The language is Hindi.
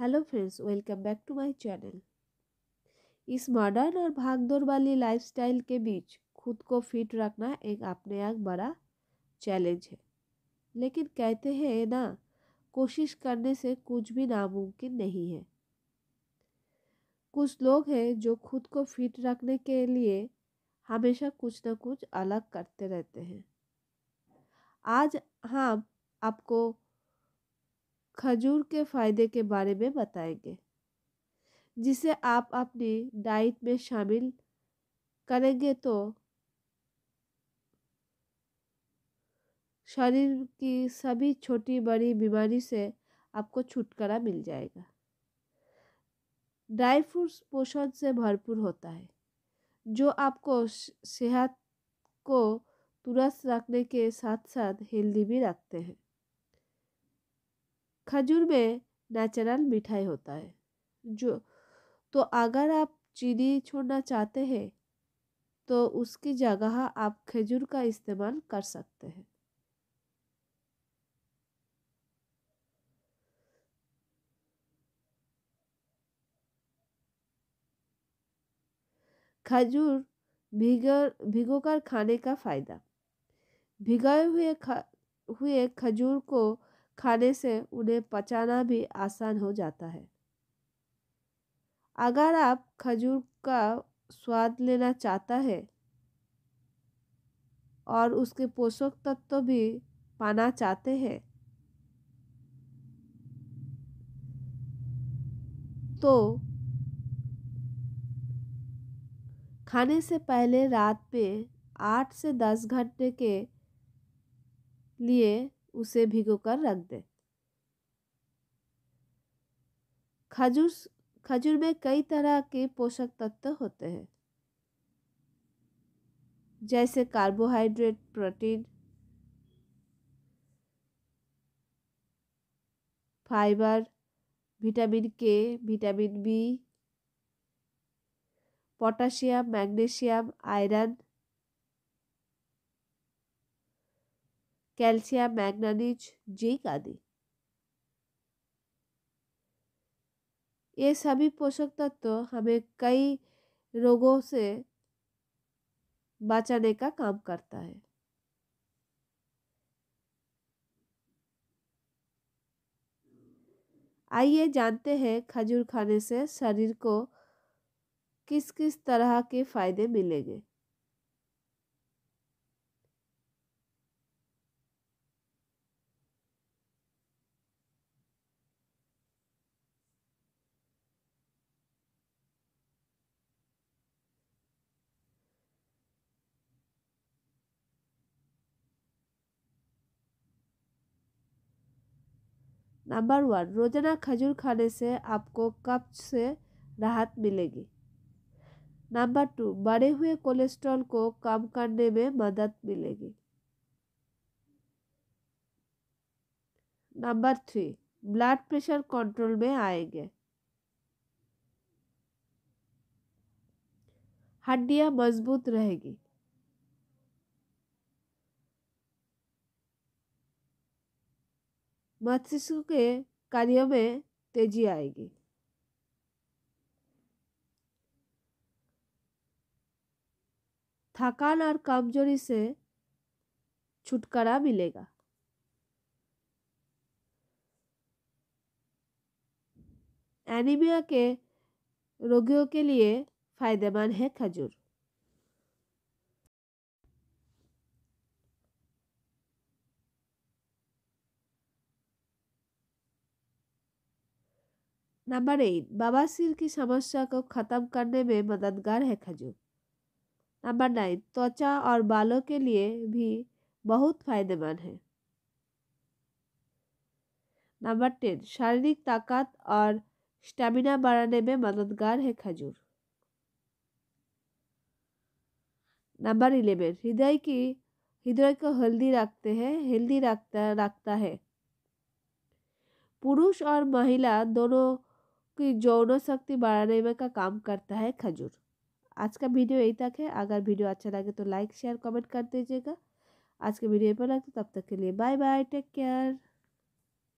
hello friends welcome back to my channel इस मॉडर्न और भागदौड़ वाली लाइफस्टाइल के बीच खुद को फिट रखना एक अपने आप बड़ा चैलेंज है लेकिन कहते हैं ना कोशिश करने से कुछ भी नामुमकिन नहीं है कुछ लोग हैं जो खुद को फिट रखने के लिए हमेशा कुछ ना कुछ अलग करते रहते हैं आज हम हाँ, आपको खजूर के फ़ायदे के बारे में बताएंगे जिसे आप अपनी डाइट में शामिल करेंगे तो शरीर की सभी छोटी बड़ी बीमारी से आपको छुटकारा मिल जाएगा ड्राई फ्रूट्स पोषण से भरपूर होता है जो आपको सेहत को तुरस्त रखने के साथ साथ हेल्दी भी रखते हैं खजूर में नेचुरल मिठाई होता है जो तो अगर आप चीनी छोड़ना चाहते हैं तो उसकी जगह आप खजूर का इस्तेमाल कर सकते हैं खजूर भिगो भिगोकर खाने का फ़ायदा भिगाए हुए खा हुए खजूर को खाने से उन्हें पचाना भी आसान हो जाता है अगर आप खजूर का स्वाद लेना चाहता है और उसके पोषक तत्व तो भी पाना चाहते हैं तो खाने से पहले रात में आठ से दस घंटे के लिए उसे भिगो कर रख दे खजूर खजूर में कई तरह के पोषक तत्व होते हैं जैसे carbohydrate protein fibre vitamin K vitamin B potassium magnesium iron calcium manganese zinc आदि ये सभी पोषक तत्व हमें कई रोगों से बचाने का काम करता है आइए जानते हैं खजूर खाने से शरीर को किस किस तरह के फायदे मिलेंगे नंबर वन रोज़ाना खजूर खाने से आपको कब्ज से राहत मिलेगी नंबर टू बढ़े हुए कोलेस्ट्रॉल को कम करने में मदद मिलेगी number three blood pressure control में आएंगे हड्डियाँ मजबूत रहेगी मस्तिष्क के कार्यों में तेजी आएगी थकान और कमजोरी से छुटकारा मिलेगा एनीमिया के रोगियों के लिए फायदेमंद है खजूर नंबर एट बवासीर की समस्या को ख़त्म करने में मददगार है खजूर नंबर नाइन त्वचा और बालों के लिए भी बहुत फायदेमंद है नंबर टेन शारीरिक ताकत और स्टेमिना बढ़ाने में मददगार है खजूर नंबर इलेवन हृदय की हृदय को हेल्दी रखते हैं हेल्दी रखता रखता है पुरुष और महिला दोनों की जौन शक्ति बढ़ाने में का काम करता है खजूर आज का वीडियो यही तक है अगर वीडियो अच्छा लगे तो लाइक शेयर कमेंट कर दीजिएगा आज के वीडियो पर लगते तब तक के लिए बाय बाय टेक केयर